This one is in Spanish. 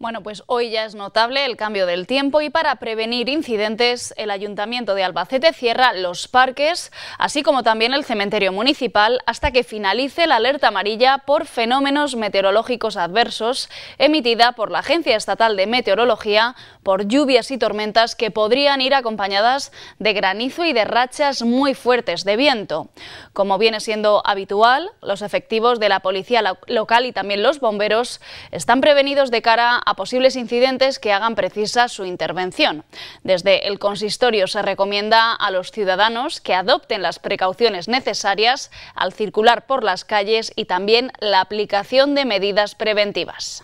Bueno, pues hoy ya es notable el cambio del tiempo y para prevenir incidentes, el Ayuntamiento de Albacete cierra los parques, así como también el cementerio municipal, hasta que finalice la alerta amarilla por fenómenos meteorológicos adversos emitida por la Agencia Estatal de Meteorología por lluvias y tormentas que podrían ir acompañadas de granizo y de rachas muy fuertes de viento. Como viene siendo habitual, los efectivos de la policía local y también los bomberos están prevenidos de cara a a posibles incidentes que hagan precisa su intervención. Desde el consistorio se recomienda a los ciudadanos que adopten las precauciones necesarias al circular por las calles y también la aplicación de medidas preventivas.